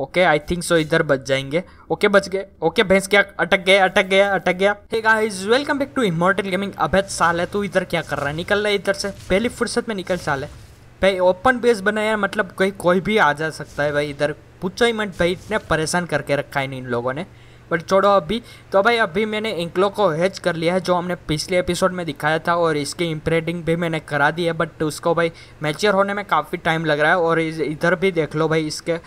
okay I think सो इधर बच जाएंगे ओके बच गए ओके भैंस क्या अटक गया अटक गया अटक गया hey guys welcome back to immortal gaming अभेद साल है तू तो इधर क्या कर रहा है निकल रहा है इधर से पहली फुर्सत में निकल साल है भाई ओपन बेस बनाया मतलब कोई कोई भी आ जा सकता है भाई इधर पूछो ही मत भाई इतने परेशान करके रखा है इन लोगों ने बट छोड़ो अभी तो भाई अभी मैंने इंक्लो को हैच कर लिया है जो हमने पिछले एपिसोड में दिखाया था और इसकी इम्प्रेडिंग भी मैंने करा दी है बट उसको भाई मैच्योर होने में काफ़ी टाइम लग रहा है और इधर भी देख लो भाई इसके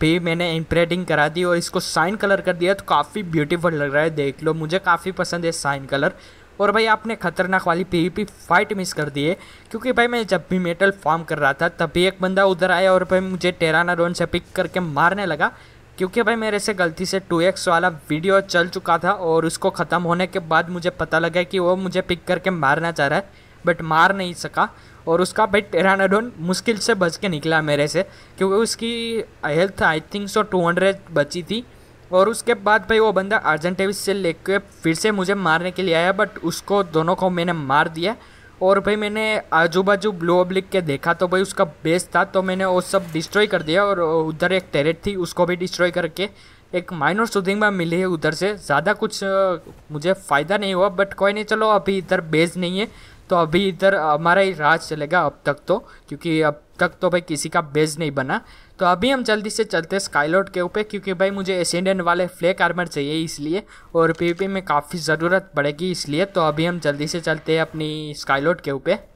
पे मैंने एम्ब्रॉयडिंग करा दी और इसको साइन कलर कर दिया तो काफ़ी ब्यूटीफुल लग रहा है देख लो मुझे काफ़ी पसंद है साइन कलर और भाई आपने खतरनाक वाली पी फाइट मिस कर दी है क्योंकि भाई मैं जब भी मेटल फॉर्म कर रहा था तभी एक बंदा उधर आया और भाई मुझे टेराना रोन से पिक करके मारने लगा क्योंकि भाई मेरे से गलती से एक्स वाला वीडियो चल चुका था और उसको ख़त्म होने के बाद मुझे पता लगा कि वो मुझे पिक करके मारना चाह रहा है बट मार नहीं सका और उसका भाई टेरानाडोन मुश्किल से बच के निकला मेरे से क्योंकि उसकी health I think so two hundred बची थी और उसके बाद भाई वो बंदा अर्जेंटेविस से ले कर फिर से मुझे मारने के लिए आया बट उसको दोनों को मैंने मार दिया और भाई मैंने आजू बाजू ब्लू लिख के देखा तो भाई उसका बेस था तो मैंने वो सब डिस्ट्रॉय कर दिया और उधर एक टेरेट थी उसको भी डिस्ट्रॉय करके एक माइनर सुधिंग में मिली है उधर से ज़्यादा कुछ मुझे फ़ायदा नहीं हुआ बट कोई नहीं चलो अभी इधर बेस नहीं है तो अभी इधर हमारा ही राज चलेगा अब तक तो क्योंकि अब तक तो भाई किसी का बेज नहीं बना तो अभी हम जल्दी से चलते हैं स्काईलोड के ऊपर क्योंकि भाई मुझे एसेंडेंट वाले फ्लेक आर्मर चाहिए इसलिए और पी में काफ़ी ज़रूरत पड़ेगी इसलिए तो अभी हम जल्दी से चलते हैं अपनी स्काईलोड के ऊपर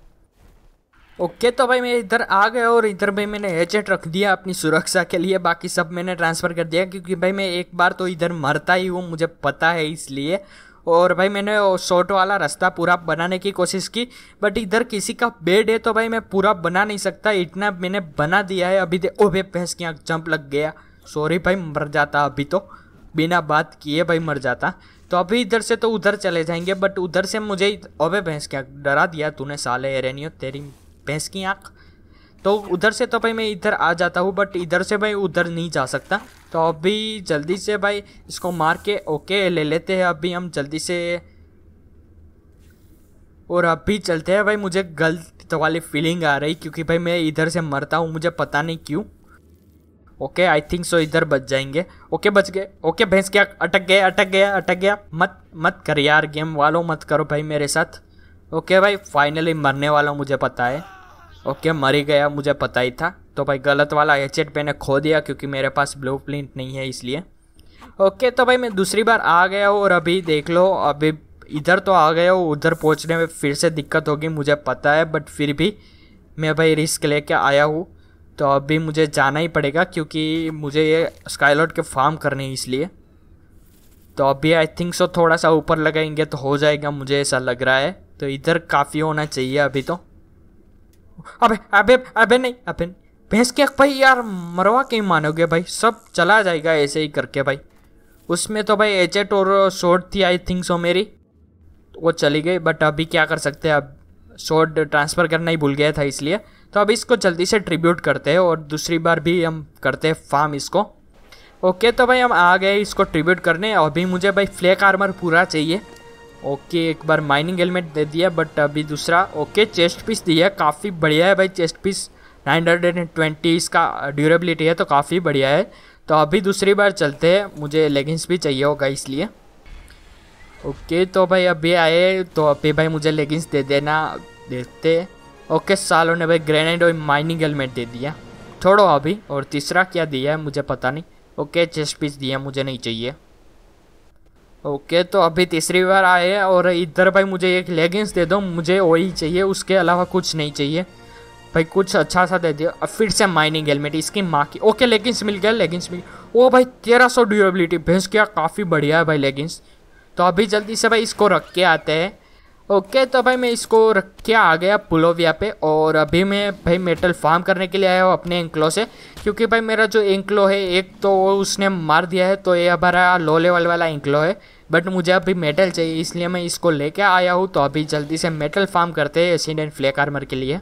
ओके तो भाई मैं इधर आ गया और इधर भाई मैंने हेचेट रख दिया अपनी सुरक्षा के लिए बाकी सब मैंने ट्रांसफ़र कर दिया क्योंकि भाई मैं एक बार तो इधर मरता ही हूँ मुझे पता है इसलिए और भाई मैंने शॉर्ट वाला रास्ता पूरा बनाने की कोशिश की बट इधर किसी का बेड है तो भाई मैं पूरा बना नहीं सकता इतना मैंने बना दिया है अभी ओ भे भैंस की आँख जंप लग गया सॉरी भाई मर जाता अभी तो बिना बात किए भाई मर जाता तो अभी इधर से तो उधर चले जाएंगे बट उधर से मुझे अबे भैंस की आँख डरा दिया तूने साले एरेनियो तेरी भैंस की आँख तो उधर से तो भाई मैं इधर आ जाता हूँ बट इधर से भाई उधर नहीं जा सकता तो अभी जल्दी से भाई इसको मार के ओके ले लेते हैं अभी हम जल्दी से और अभी चलते हैं भाई मुझे गलत वाली फीलिंग आ रही क्योंकि भाई मैं इधर से मरता हूँ मुझे पता नहीं क्यों ओके आई थिंक सो इधर बच जाएंगे ओके बच गए ओके भैंस क्या अटक गया अटक गया अटक गया मत मत कर यार गेम वालों मत करो भाई मेरे साथ ओके भाई फाइनली मरने वाला मुझे पता है ओके मर ही गया मुझे पता ही था तो भाई गलत वाला एचेट मैंने खो दिया क्योंकि मेरे पास ब्लू प्रिंट नहीं है इसलिए ओके तो भाई मैं दूसरी बार आ गया हूँ और अभी देख लो अभी इधर तो आ गया हूँ उधर पहुँचने में फिर से दिक्कत होगी मुझे पता है बट फिर भी मैं भाई रिस्क लेके आया हूँ तो अभी मुझे जाना ही पड़ेगा क्योंकि मुझे ये स्काईलॉट के फार्म करने हैं इसलिए तो अभी आई थिंक सो थोड़ा सा ऊपर लगाएंगे तो हो जाएगा मुझे ऐसा लग रहा है तो इधर काफ़ी होना चाहिए अभी तो अबे अबे अबे नहीं अबे भैंस के भाई यार मरवा के मानोगे भाई सब चला जाएगा ऐसे ही करके भाई उसमें तो भाई एचेट और शॉर्ट थी आई थिंक सो मेरी तो वो चली गई बट अभी क्या कर सकते हैं अब शॉर्ट ट्रांसफ़र करना ही भूल गया था इसलिए तो अब इसको जल्दी से ट्रिब्यूट करते हैं और दूसरी बार भी हम करते हैं फार्म इसको ओके तो भाई हम आ गए इसको ट्रिब्यूट करने अभी मुझे भाई फ्लैक आर्मर पूरा चाहिए ओके एक बार माइनिंग हेलमेट दे दिया बट अभी दूसरा ओके चेस्ट पीस दिया काफ़ी बढ़िया है भाई चेस्ट पीस 920 इसका ड्यूरेबिलिटी है तो काफ़ी बढ़िया है तो अभी दूसरी बार चलते हैं मुझे लेगिंग्स भी चाहिए होगा इसलिए ओके तो भाई अभी आए तो अभी भाई मुझे लेगिंग्स दे देना देखते ओके सालों ने भाई ग्रेनेड और माइनिंग हेलमेट दे दिया छोड़ो अभी और तीसरा क्या दिया है मुझे पता नहीं ओके चेस्ट पीस दिया मुझे नहीं चाहिए ओके तो अभी तीसरी बार आए हैं और इधर भाई मुझे एक लेगिंग्स दे दो मुझे वही चाहिए उसके अलावा कुछ नहीं चाहिए भाई कुछ अच्छा सा दे दियो अब फिर से माइनिंग हेलमेट इसकी माँ की ओके लेगिंग्स मिल गया लेगिंग्स मिल ओ भाई तेरह सौ ड्यूरेबिलिटी भेज क्या काफ़ी बढ़िया है भाई लेगिंग्स तो अभी जल्दी से भाई इसको रख के आते हैं ओके तो भाई मैं इसको रख के आ गया पुलोविया पे और अभी मैं भाई मेटल फार्म करने के लिए आया हूँ अपने एंक्लो से क्योंकि भाई मेरा जो एंक्लो है एक तो उसने मार दिया है तो ये हमारा लो लेवल वाला एंक्लो है बट मुझे अभी मेटल चाहिए इसलिए मैं इसको लेके आया हूँ तो अभी जल्दी से मेटल फार्म करते हैं एसिडेंट फ्लेक आर्मर के लिए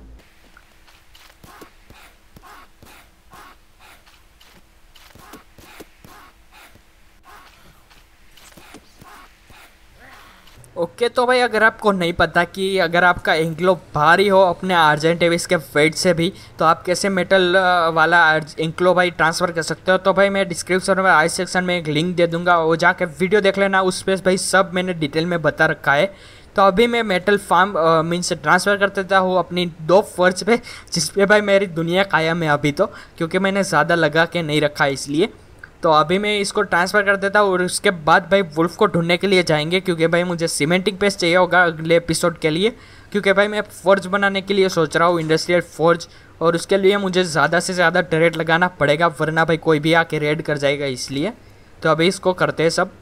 ओके तो भाई अगर आपको नहीं पता कि अगर आपका इंक्लो भारी हो अपने अर्जेंट डेविस के वेट से भी तो आप कैसे मेटल वाला इंक्लो भाई ट्रांसफ़र कर सकते हो तो भाई मैं डिस्क्रिप्शन में आई सेक्शन में एक लिंक दे दूंगा वो जाके वीडियो देख लेना उस पर भाई सब मैंने डिटेल में बता रखा है तो अभी मैं मेटल फार्म मीन्स ट्रांसफ़र कर देता हूँ अपनी दो फर्ज पे जिस पे भाई मेरी दुनिया कायम है अभी तो क्योंकि मैंने ज़्यादा लगा के नहीं रखा इसलिए तो अभी मैं इसको ट्रांसफ़र कर देता हूँ और उसके बाद भाई वुल्फ को ढूंढने के लिए जाएंगे क्योंकि भाई मुझे सीमेंटिंग पेस्ट चाहिए होगा अगले एपिसोड के लिए क्योंकि भाई मैं फोर्ज बनाने के लिए सोच रहा हूँ इंडस्ट्रियल फोर्ज और उसके लिए मुझे ज़्यादा से ज़्यादा डरेट लगाना पड़ेगा वरना भाई कोई भी आके रेड कर जाएगा इसलिए तो अभी इसको करते हैं सब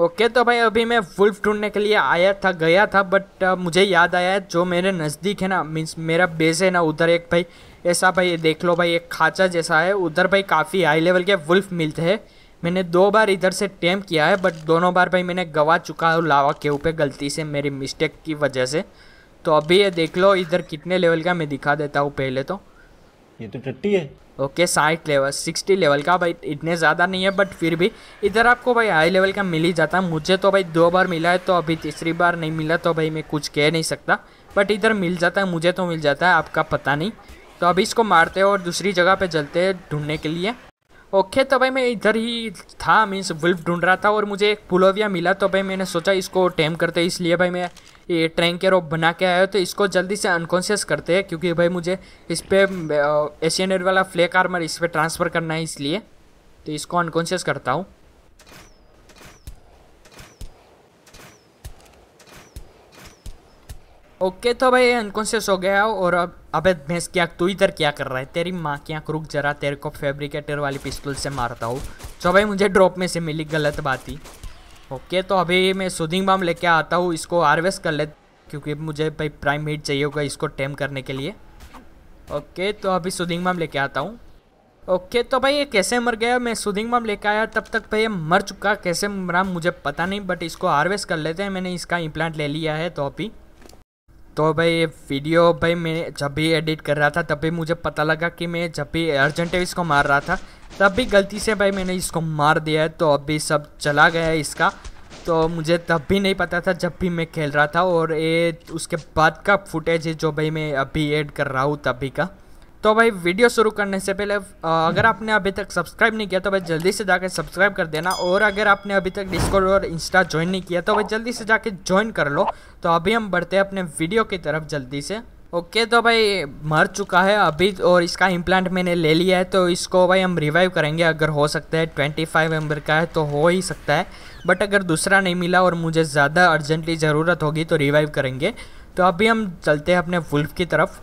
ओके तो भाई अभी मैं वुल्फ ढूंढने के लिए आया था गया था बट uh, मुझे याद आया है जो मेरे नज़दीक है ना मीन्स मेरा बेस है ना उधर एक भाई ऐसा भाई देख लो भाई एक खाचा जैसा है उधर भाई काफ़ी हाई लेवल के वुल्फ मिलते हैं मैंने दो बार इधर से टेम किया है बट दोनों बार भाई मैंने गवा चुका हूँ लावा के ऊपर गलती से मेरी मिस्टेक की वजह से तो अभी ये देख लो इधर कितने लेवल का मैं दिखा देता हूँ पहले तो ये तो टट्टी है ओके साठ लेवल सिक्सटी लेवल का भाई इतने ज़्यादा नहीं है बट फिर भी इधर आपको भाई हाई लेवल का मिल ही जाता है मुझे तो भाई दो बार मिला है तो अभी तीसरी बार नहीं मिला तो भाई मैं कुछ कह नहीं सकता बट इधर मिल जाता है मुझे तो मिल जाता है आपका पता नहीं तो अभी इसको मारते हैं और दूसरी जगह पे चलते हैं ढूंढने के लिए ओके तो भाई मैं इधर ही था मीन्स वुल्फ ढूंढ रहा था और मुझे एक पुलोविया मिला तो भाई मैंने सोचा इसको टेम करते इसलिए भाई मैं ये ट्रैंक रोप बना के आया तो इसको जल्दी से अनकॉन्शियस करते हैं क्योंकि भाई मुझे इस पर एशियन एड वाला फ्लेक आर्मर इस पर ट्रांसफ़र करना है इसलिए तो इसको अनकॉन्शियस करता हूँ ओके तो भाई अनकॉन्शियस हो गया और अब अबे भैंस क्या तू इधर क्या कर रहा है तेरी माँ की आँख रुक जरा तेरे को फैब्रिकेटर वाली पिस्तौल से मारता हूँ चो भाई मुझे ड्रॉप में से मिली गलत बात ही ओके तो अभी मैं सुदिंग बाम लेके आता हूँ इसको हार्वेस्ट कर ले क्योंकि मुझे भाई प्राइम मीट चाहिए होगा इसको टेम करने के लिए ओके तो अभी सुदिंग बाम लेके आता हूँ ओके तो भाई ये कैसे मर गया मैं सुदिंग बाम लेके आया तब तक भाई ये मर चुका कैसे मरा मुझे पता नहीं बट इसको हार्वेस्ट कर लेते हैं मैंने इसका इम्प्लांट ले लिया है तो अभी तो भाई ये वीडियो भाई मैं जब भी एडिट कर रहा था तब भी मुझे पता लगा कि मैं जब भी अर्जेंटेविस इसको मार रहा था तब भी गलती से भाई मैंने इसको मार दिया है तो अभी सब चला गया है इसका तो मुझे तब भी नहीं पता था जब भी मैं खेल रहा था और ये उसके बाद का फुटेज है जो भाई मैं अभी ऐड कर रहा हूँ तभी का तो भाई वीडियो शुरू करने से पहले अगर आपने अभी तक सब्सक्राइब नहीं किया तो भाई जल्दी से जाकर सब्सक्राइब कर देना और अगर आपने अभी तक डिस्कॉर्ड और इंस्टा ज्वाइन नहीं किया तो भाई जल्दी से जाके ज्वाइन कर लो तो अभी हम बढ़ते हैं अपने वीडियो की तरफ जल्दी से ओके okay, तो भाई मर चुका है अभी और इसका इम्प्लांट मैंने ले लिया है तो इसको भाई हम रिवाइव करेंगे अगर हो सकता है ट्वेंटी फाइव एम्बर का है तो हो ही सकता है बट अगर दूसरा नहीं मिला और मुझे ज़्यादा अर्जेंटली ज़रूरत होगी तो रिवाइव करेंगे तो अभी हम चलते हैं अपने वुल्फ की तरफ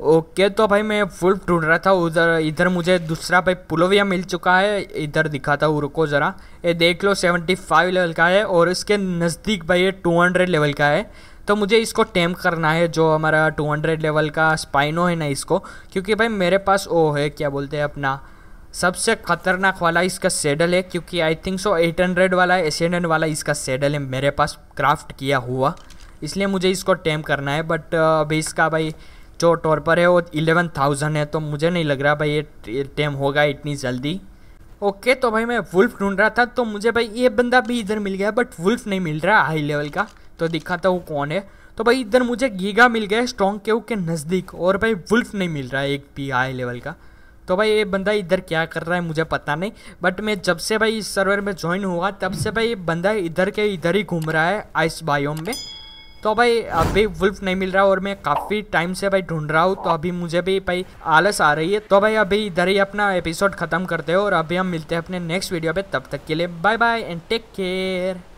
ओके okay, तो भाई मैं वुल्फ ढूंढ रहा था उधर इधर मुझे दूसरा भाई पुलोविया मिल चुका है इधर दिखा था रुको ज़रा ये देख लो सेवेंटी फाइव लेवल का है और इसके नज़दीक भाई ये टू हंड्रेड लेवल का है तो मुझे इसको टेम करना है जो हमारा 200 लेवल का स्पाइनो है ना इसको क्योंकि भाई मेरे पास वो है क्या बोलते हैं अपना सबसे खतरनाक वाला इसका सेडल है क्योंकि आई थिंक सो 800 वाला एसेंडेंट वाला इसका सेडल है मेरे पास क्राफ्ट किया हुआ इसलिए मुझे इसको टेम करना है बट अभी इसका भाई जो टॉर्पर है वो इलेवन थाउजेंड है तो मुझे नहीं लग रहा भाई ये टेम होगा इतनी जल्दी ओके okay, तो भाई मैं वुल्फ ढूंढ रहा था तो मुझे भाई ये बंदा भी इधर मिल गया बट वुल्फ नहीं मिल रहा हाई लेवल का तो दिखाता हूँ कौन है तो भाई इधर मुझे गीगा मिल गया स्ट्रॉन्ग केव के नज़दीक और भाई वुल्फ नहीं मिल रहा है एक भी हाई लेवल का तो भाई ये बंदा इधर क्या कर रहा है मुझे पता नहीं बट मैं जब से भाई इस सर्वर में ज्वाइन हुआ तब से भाई ये बंदा इधर के इधर ही घूम रहा है आइस बायोम में तो भाई अभी वुल्फ नहीं मिल रहा और मैं काफ़ी टाइम से भाई ढूंढ रहा हूँ तो अभी मुझे भी भाई आलस आ रही है तो भाई अभी इधर ही अपना एपिसोड ख़त्म करते हैं और अभी हम मिलते हैं अपने नेक्स्ट वीडियो पे तब तक के लिए bye bye and take care